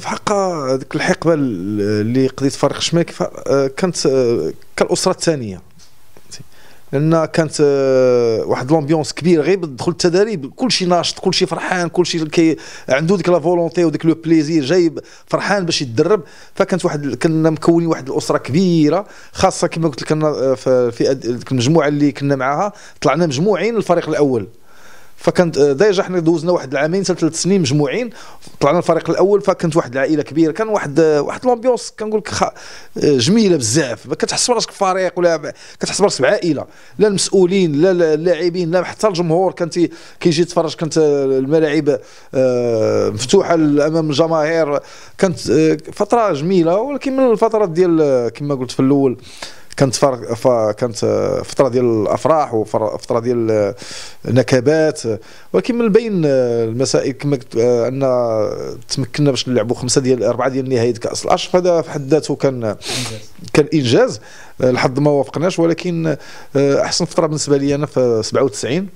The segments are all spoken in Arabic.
في حقها ذيك الحقبه اللي قضيت فريق الشماكي آه، كانت آه، كالاسره الثانيه لان كانت آه، واحد لومبيونس كبير غير بالدخول التدريب كلشي ناشط كلشي فرحان كلشي كي عنده ديك لا فولونتي وديك لو بليزير جايب فرحان باش يتدرب فكانت واحد كنا مكونين واحد الاسره كبيره خاصه كما قلت لك في ديك المجموعه اللي كنا معاها طلعنا مجموعين الفريق الاول فكانت آه، ديجا حنا دوزنا واحد العامين حتى ثلاث سنين مجموعين طلعنا الفريق الاول فكانت واحد العائله كبيره كان واحد آه، واحد لومبيونس كنقول لك آه، جميله بزاف ما كتحس براسك فريق ولا كتحس براسك بعائله لا المسؤولين لا اللاعبين لا حتى الجمهور كان كيجي يتفرج كانت الملاعب مفتوحه امام الجماهير كانت فتره جميله ولكن من الفترات ديال كما قلت في الاول كانت كانت فتره ديال الافراح وفتره ديال النكبات ولكن من بين المسائل كما آه، ان تمكنا باش نلعبوا خمسه ديال اربعه ديال نهائي كاس الاشرف هذا في حد ذاته كان كان انجاز آه، لحد ما وافقناش ولكن آه، احسن فتره بالنسبه لي انا في 97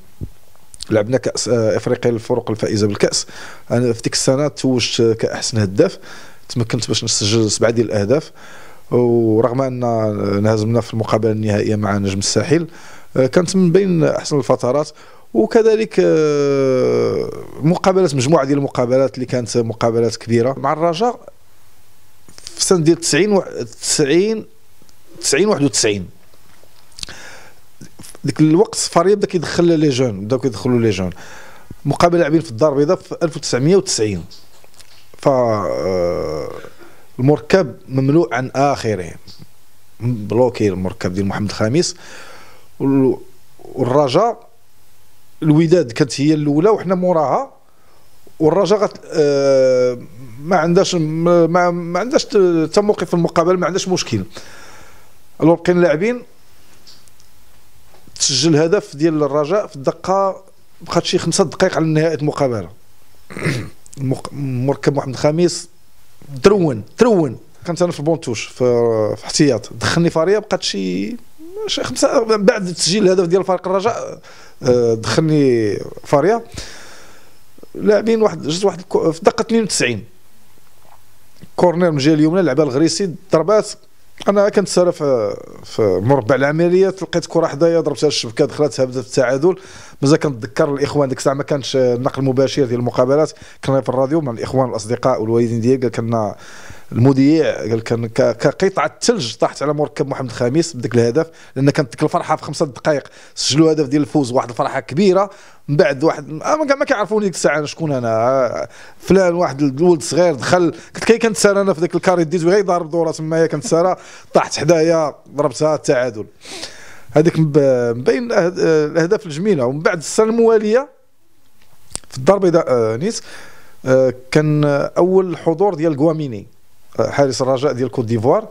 لعبنا كاس افريقيا للفرق الفائزه بالكاس انا في ديك السنه توجت كاحسن هداف تمكنت باش نسجل سبعه ديال الاهداف ورغم ان انهزمنا في المقابله النهائيه مع نجم الساحل آه، كانت من بين احسن الفترات وكذلك آه، مقابلات مجموعه ديال المقابلات اللي كانت مقابلات كبيره مع الرجاء في سنه ديال 90 90 90 91 ديك الوقت فريق بدا كيدخل لي جون بداو كيدخلوا لي جون مقابله لاعبين في الدار البيضاء في 1990 ف آه، المركب مملوء عن آخره بلوكي المركب ديال محمد الخامس والرجاء الوداد كانت هي الاولى وحنا موراها والرجاء غت آه ما عندهاش ما, ما عندهاش حتى موقف المقابله ما عندهاش مشكل الورقين اللاعبين لاعبين تسجل هدف ديال الرجاء في الدقه بقات شي خمسة دقائق على نهايه المقابله مركب محمد الخامس درون درون كنت انا في البونتوش في, في احتياط دخلني فاريا بقات شي شي خمسه من بعد تسجيل الهدف ديال فريق الرجاء آه، دخلني فاريا لاعبين واحد جات واحد في الدقه 92 كورنير من الجهه اليمنى لعبها الغريسي ضربات انا كنت سارى آه، في في مربع العمليات لقيت كره حدايا ضربتها الشبكه دخلتها بدات التعادل مازال كنتذكر الاخوان ديك الساعه ما كانش النقل المباشر ديال المقابلات كنا في الراديو مع الاخوان الاصدقاء والوالدين ديالي كنا المذيع قال كان كقطعه ثلج طاحت على مركب محمد الخامس بدك الهدف لان كانت ديك الفرحه في خمسة دقائق سجلوا هدف ديال الفوز واحد الفرحه كبيره من بعد واحد آه، ما كيعرفوني ديك الساعه انا شكون انا آه، فلان واحد الولد صغير دخل قلت كي سارة انا في ذاك الكاري ديت غير ضارب دوره كانت سارة طاحت حدايا ضربتها التعادل هذيك من بين آه، الاهداف الجميله ومن بعد السنه المواليه في الدار البيضاء نيس كان اول حضور ديال كواميني حارس الرجاء ديال كوت ديفوار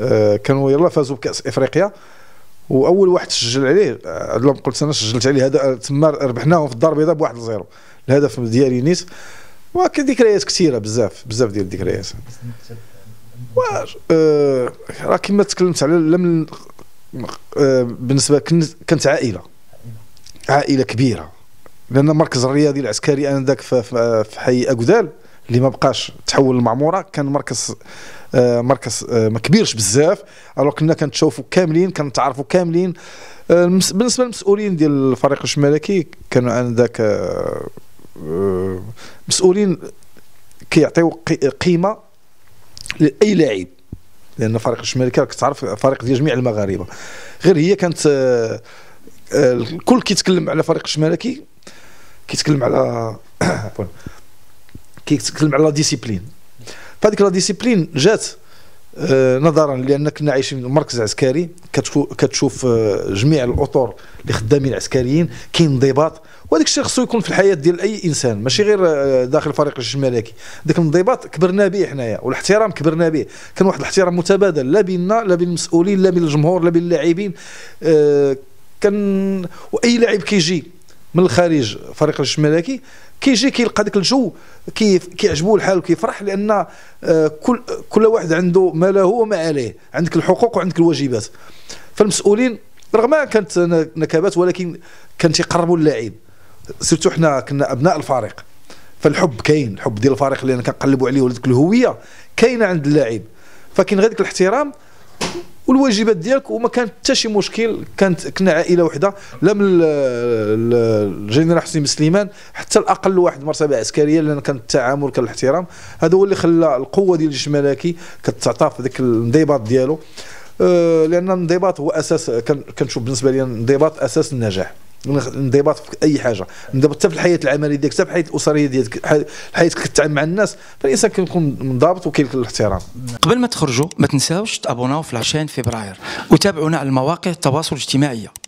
آه، كانوا يلا فازوا بكاس افريقيا واول واحد سجل عليه عندهم آه، قلت انا سجلت عليه هذا آه، تما ربحناهم في الدار البيضاء بواحد زيرو الهدف ديالي نيس وكان ذكريات كثيره بزاف بزاف ديال الذكريات راه كما تكلمت على لم بالنسبه كانت عائله عائله كبيره لان المركز الرياضي العسكري انا ذاك في حي اكودال اللي ما بقاش تحول المعموره كان مركز آه مركز آه ما كبيرش بزاف الو كنا كنتشوفوا كاملين كنتعرفوا كاملين آه بالنسبه للمسؤولين ديال الفريق الشمالكي كانوا انذاك آه، آه، مسؤولين كيعطيو قيمه لاي لاعب لان فريق الشمالكي راك تعرف فريق ديال جميع المغاربه غير هي كانت آه، الكل كيتكلم على فريق الشمالكي كيتكلم على كيتكلم على لا ديسيبلين فهذيك لا ديسيبلين جات آه، نظرا لان كنا عايشين في مركز عسكري كتشوف آه، جميع الاطر اللي خدامين عسكريين كاين انضباط وهذاك الشيء خصو يكون في الحياه ديال اي انسان ماشي غير آه، داخل فريق الجيش الملكي ذاك الانضباط كبرنا به حنايا والاحترام كبرنا به كان واحد الاحترام متبادل لا بيننا لا بين المسؤولين لا بين الجمهور لا بين اللاعبين كان واي لاعب كيجي من الخارج فريق الجيش الملكي كيجي كيلقى داك الجو كيعجبو الحال وكيفرح لان آه، كل كل واحد عنده ما له وما عليه عندك الحقوق وعندك الواجبات فالمسؤولين رغم كانت نكبات ولكن كان تيقربوا اللاعب سيرتو حنا كنا ابناء الفريق فالحب كاين الحب ديال الفريق اللي كنقلبوا عليه ولديك الهويه كاينه عند اللاعب فكاين غير ديك الاحترام والواجبات ديالك وما كان حتى شي مشكل كانت كنا عائله وحده لا من الجنرال حسين بن سليمان حتى الاقل واحد مرتبه عسكريه لان كان التعامل كان الاحترام هذا هو اللي خلى القوه ديال الجيش الملكي كتعطى في ذاك الانضباط ديالو أه، لان الانضباط هو اساس كنشوف بالنسبه لي الانضباط اساس النجاح الانضباط في اي حاجه انضبط حتى في الحياه العمليه ديالك حتى في الحياه الاسريه ديالك حياتك كتعامل مع الناس فالانسان كيكون منضبط وكاين الاحترام قبل ما تخرجوا ما تنساوش تابوناو في لاشين فبراير وتابعونا على المواقع التواصل الاجتماعي